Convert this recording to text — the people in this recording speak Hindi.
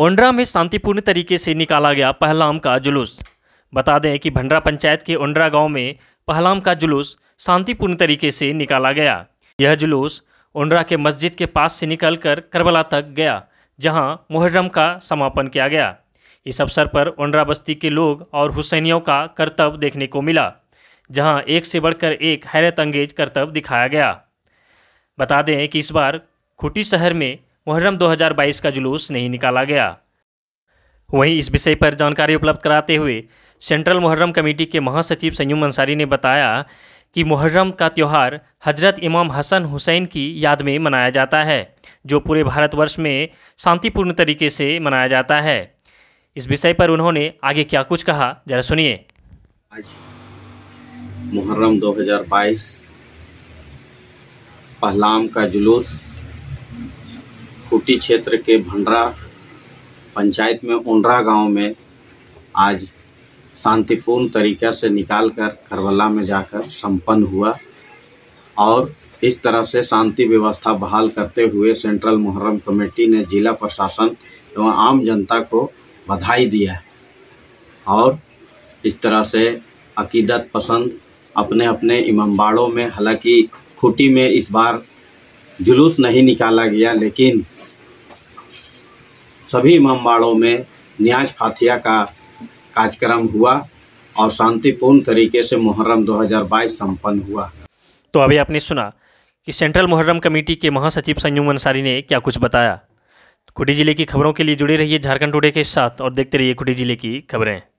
ओंड्रा में शांतिपूर्ण तरीके से निकाला गया पहलाम का जुलूस बता दें कि भंडरा पंचायत के ओंड्रा गांव में पहलाम का जुलूस शांतिपूर्ण तरीके से निकाला गया यह जुलूस ओंड्रा के मस्जिद के पास से निकलकर करबला तक गया जहां मुहर्रम का समापन किया गया इस अवसर पर ओंड्रा बस्ती के लोग और हुसैनियों का करतब देखने को मिला जहाँ एक से बढ़कर एक हैरत अंगेज करतब दिखाया गया बता दें कि इस बार खुटी शहर में मुहर्रम 2022 का जुलूस नहीं निकाला गया वहीं इस विषय पर जानकारी उपलब्ध कराते हुए सेंट्रल मुहर्रम कमेटी के महासचिव संयुम अंसारी ने बताया कि मुहर्रम का त्यौहार हजरत इमाम हसन हुसैन की याद में मनाया जाता है जो पूरे भारतवर्ष में शांतिपूर्ण तरीके से मनाया जाता है इस विषय पर उन्होंने आगे क्या कुछ कहा जरा सुनिए आज मुहर्रम 2022 पहलाम का जुलूस खूटी क्षेत्र के भंडरा पंचायत में उंडरा गांव में आज शांतिपूर्ण तरीक़े से निकालकर करबला में जाकर संपन्न हुआ और इस तरह से शांति व्यवस्था बहाल करते हुए सेंट्रल मुहर्रम कमेटी ने जिला प्रशासन एवं आम जनता को बधाई दिया और इस तरह से अकीदत पसंद अपने अपने इमामबाड़ों में हालांकि खुटी में इस बार जुलूस नहीं निकाला गया लेकिन सभी इमामबाड़ों में न्याज फातिया का कार्यक्रम हुआ और शांतिपूर्ण तरीके से मुहर्रम 2022 संपन्न हुआ तो अभी आपने सुना कि सेंट्रल मुहर्रम कमेटी के महासचिव संयम अंसारी ने क्या कुछ बताया खुडी जिले की खबरों के लिए जुड़े रहिए झारखंड टुडे के साथ और देखते रहिए खुडी जिले की खबरें